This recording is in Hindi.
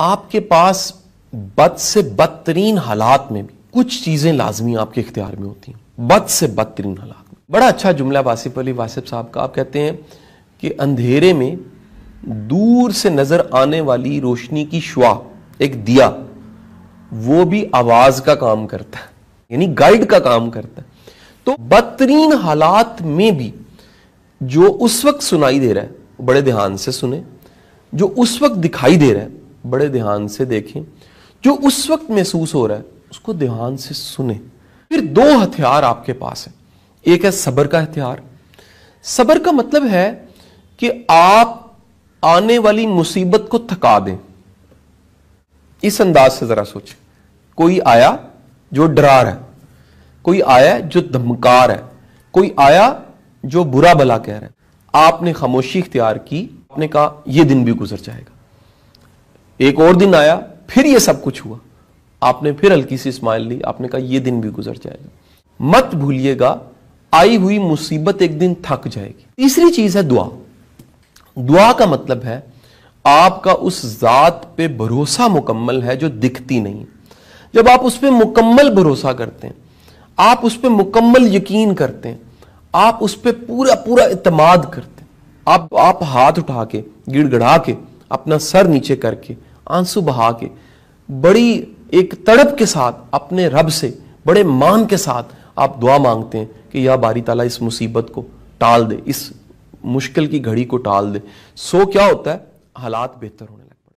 आपके पास बद से बदतरीन हालात में भी कुछ चीज़ें लाजमी आपके इख्तियार में होती हैं बद से बदतरीन हालात में बड़ा अच्छा जुमला वासिफ अली वासिफ साहब का आप कहते हैं कि अंधेरे में दूर से नज़र आने वाली रोशनी की शुआ एक दिया वो भी आवाज़ का काम करता है यानी गाइड का काम करता है तो बदतरीन हालात में भी जो उस वक्त सुनाई दे रहा है बड़े ध्यान से सुने जो उस वक्त दिखाई दे रहा है बड़े ध्यान से देखें जो उस वक्त महसूस हो रहा है उसको ध्यान से सुने फिर दो हथियार आपके पास है एक है सबर का हथियार सबर का मतलब है कि आप आने वाली मुसीबत को थका दें इस अंदाज से जरा सोचें कोई आया जो डरा रहा है कोई आया जो धमकार है कोई आया जो बुरा भला कह रहा है आपने खामोशी इख्तियार की आपने कहा यह दिन भी गुजर जाएगा एक और दिन आया फिर ये सब कुछ हुआ आपने फिर हल्की सी स्माइल ली आपने कहा यह दिन भी गुजर जाएगा मत भूलिएगा आई हुई मुसीबत एक दिन थक जाएगी तीसरी चीज है दुआ दुआ का मतलब है आपका उस जात पे भरोसा मुकम्मल है जो दिखती नहीं जब आप उस पर मुकम्मल भरोसा करते हैं आप उस पर मुकम्मल यकीन करते हैं आप उस पर पूरा पूरा इतमाद करते हैं आप आप हाथ उठा के गिड़गड़ा के अपना सर नीचे करके आंसू बहा के बड़ी एक तड़प के साथ अपने रब से बड़े मान के साथ आप दुआ मांगते हैं कि या बारी ताला इस मुसीबत को टाल दे इस मुश्किल की घड़ी को टाल दे सो क्या होता है हालात बेहतर होने